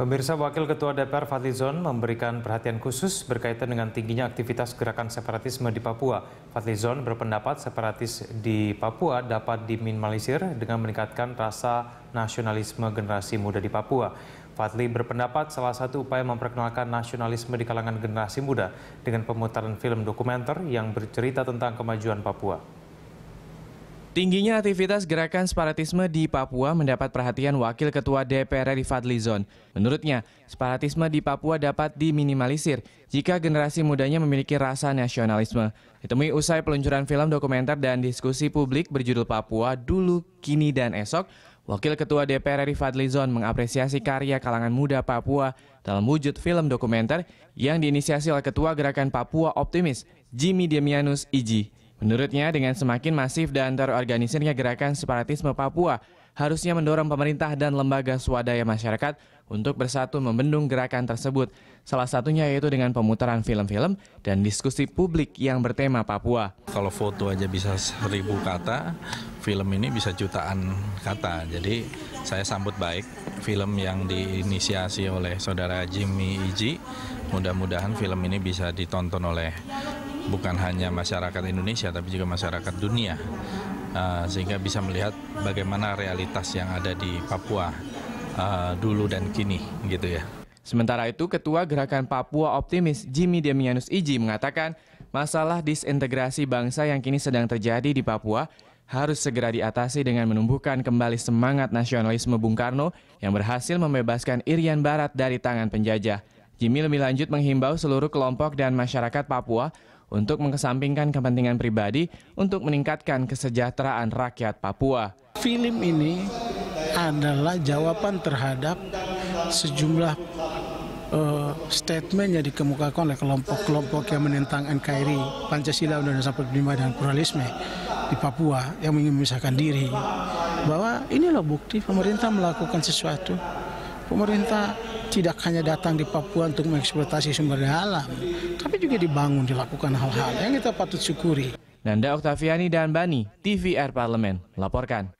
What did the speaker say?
Pemirsa Wakil Ketua DPR Fadlizon memberikan perhatian khusus berkaitan dengan tingginya aktivitas gerakan separatisme di Papua. Fadlizon berpendapat separatis di Papua dapat diminimalisir dengan meningkatkan rasa nasionalisme generasi muda di Papua. Fadli berpendapat salah satu upaya memperkenalkan nasionalisme di kalangan generasi muda dengan pemutaran film dokumenter yang bercerita tentang kemajuan Papua. Tingginya aktivitas gerakan separatisme di Papua mendapat perhatian Wakil Ketua DPR RI Fadlizon. Menurutnya, separatisme di Papua dapat diminimalisir jika generasi mudanya memiliki rasa nasionalisme. Ditemui usai peluncuran film dokumenter dan diskusi publik berjudul Papua Dulu, Kini, dan Esok, Wakil Ketua DPR RI Fadlizon mengapresiasi karya kalangan muda Papua dalam wujud film dokumenter yang diinisiasi oleh Ketua Gerakan Papua Optimis, Jimmy Demianus Iji. Menurutnya, dengan semakin masif dan terorganisirnya gerakan separatisme Papua, harusnya mendorong pemerintah dan lembaga swadaya masyarakat untuk bersatu membendung gerakan tersebut. Salah satunya yaitu dengan pemutaran film-film dan diskusi publik yang bertema Papua. Kalau foto aja bisa seribu kata, film ini bisa jutaan kata. Jadi saya sambut baik film yang diinisiasi oleh saudara Jimmy Iji. Mudah-mudahan film ini bisa ditonton oleh bukan hanya masyarakat Indonesia tapi juga masyarakat dunia uh, sehingga bisa melihat bagaimana realitas yang ada di Papua uh, dulu dan kini gitu ya. Sementara itu, Ketua Gerakan Papua Optimis Jimmy Demianus Iji mengatakan masalah disintegrasi bangsa yang kini sedang terjadi di Papua harus segera diatasi dengan menumbuhkan kembali semangat nasionalisme Bung Karno yang berhasil membebaskan Irian Barat dari tangan penjajah. Jimmy lebih lanjut menghimbau seluruh kelompok dan masyarakat Papua untuk mengesampingkan kepentingan pribadi untuk meningkatkan kesejahteraan rakyat Papua. Film ini adalah jawaban terhadap sejumlah uh, statement yang dikemukakan oleh kelompok-kelompok yang menentang NKRI, Pancasila, Undang-Undang 45 dan pluralisme di Papua yang ingin memisahkan diri. Bahwa inilah bukti pemerintah melakukan sesuatu pemerintah tidak hanya datang di Papua untuk mengeksploitasi sumber daya alam, tapi juga dibangun, dilakukan hal-hal yang kita patut syukuri. Nanda Oktaviani dan Bani, TVR Parlemen, laporkan.